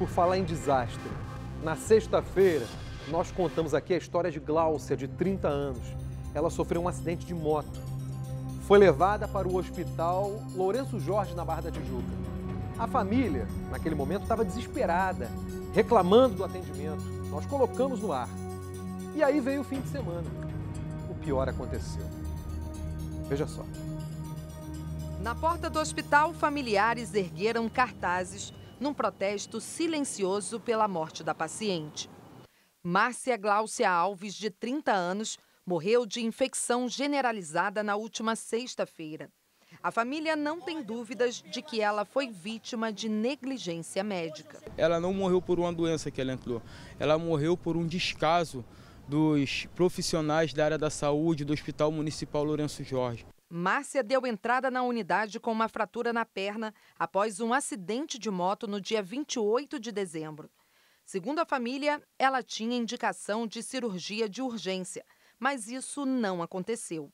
por falar em desastre, na sexta-feira nós contamos aqui a história de Gláucia, de 30 anos. Ela sofreu um acidente de moto. Foi levada para o hospital Lourenço Jorge, na Barra da Tijuca. A família, naquele momento, estava desesperada, reclamando do atendimento. Nós colocamos no ar. E aí veio o fim de semana. O pior aconteceu. Veja só. Na porta do hospital, familiares ergueram cartazes num protesto silencioso pela morte da paciente. Márcia Gláucia Alves, de 30 anos, morreu de infecção generalizada na última sexta-feira. A família não tem dúvidas de que ela foi vítima de negligência médica. Ela não morreu por uma doença que ela entrou, ela morreu por um descaso dos profissionais da área da saúde do Hospital Municipal Lourenço Jorge. Márcia deu entrada na unidade com uma fratura na perna após um acidente de moto no dia 28 de dezembro. Segundo a família, ela tinha indicação de cirurgia de urgência, mas isso não aconteceu.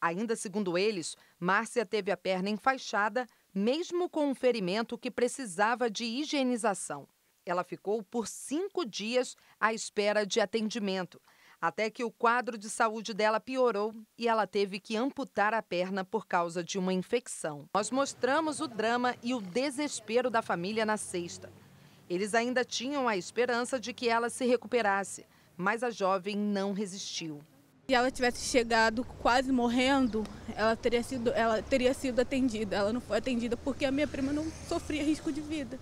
Ainda segundo eles, Márcia teve a perna enfaixada, mesmo com um ferimento que precisava de higienização. Ela ficou por cinco dias à espera de atendimento até que o quadro de saúde dela piorou e ela teve que amputar a perna por causa de uma infecção. Nós mostramos o drama e o desespero da família na sexta. Eles ainda tinham a esperança de que ela se recuperasse, mas a jovem não resistiu. Se ela tivesse chegado quase morrendo, ela teria sido, ela teria sido atendida. Ela não foi atendida porque a minha prima não sofria risco de vida.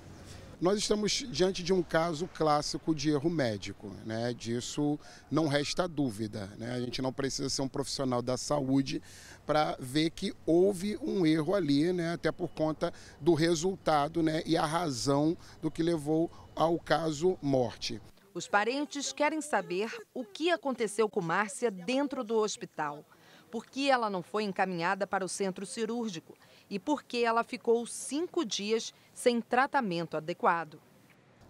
Nós estamos diante de um caso clássico de erro médico, né? disso não resta dúvida. Né? A gente não precisa ser um profissional da saúde para ver que houve um erro ali, né? até por conta do resultado né? e a razão do que levou ao caso morte. Os parentes querem saber o que aconteceu com Márcia dentro do hospital por que ela não foi encaminhada para o centro cirúrgico e por que ela ficou cinco dias sem tratamento adequado.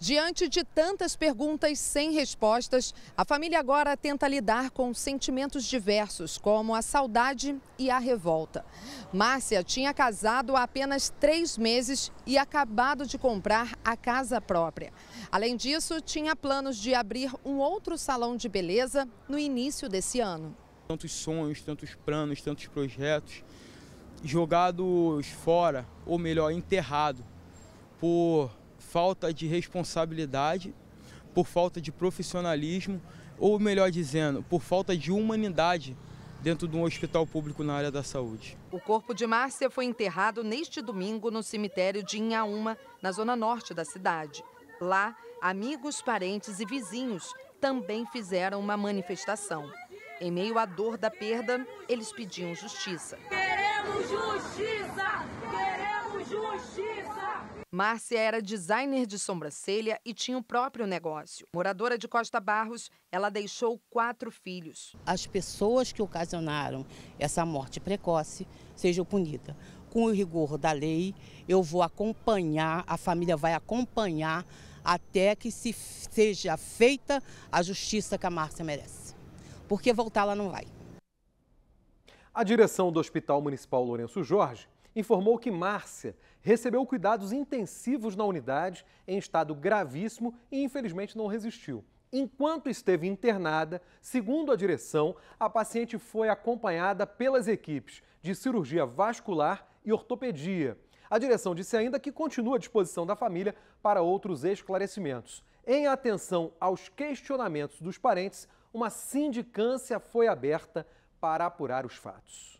Diante de tantas perguntas sem respostas, a família agora tenta lidar com sentimentos diversos, como a saudade e a revolta. Márcia tinha casado há apenas três meses e acabado de comprar a casa própria. Além disso, tinha planos de abrir um outro salão de beleza no início desse ano. Tantos sonhos, tantos planos, tantos projetos jogados fora, ou melhor, enterrado, por falta de responsabilidade, por falta de profissionalismo, ou melhor dizendo, por falta de humanidade dentro de um hospital público na área da saúde. O corpo de Márcia foi enterrado neste domingo no cemitério de Inhaúma, na zona norte da cidade. Lá, amigos, parentes e vizinhos também fizeram uma manifestação. Em meio à dor da perda, eles pediam justiça. Queremos justiça! Queremos justiça! Márcia era designer de sobrancelha e tinha o próprio negócio. Moradora de Costa Barros, ela deixou quatro filhos. As pessoas que ocasionaram essa morte precoce sejam punidas. Com o rigor da lei, eu vou acompanhar, a família vai acompanhar até que se seja feita a justiça que a Márcia merece porque voltar lá não vai. A direção do Hospital Municipal Lourenço Jorge informou que Márcia recebeu cuidados intensivos na unidade em estado gravíssimo e infelizmente não resistiu. Enquanto esteve internada, segundo a direção, a paciente foi acompanhada pelas equipes de cirurgia vascular e ortopedia. A direção disse ainda que continua à disposição da família para outros esclarecimentos. Em atenção aos questionamentos dos parentes, uma sindicância foi aberta para apurar os fatos.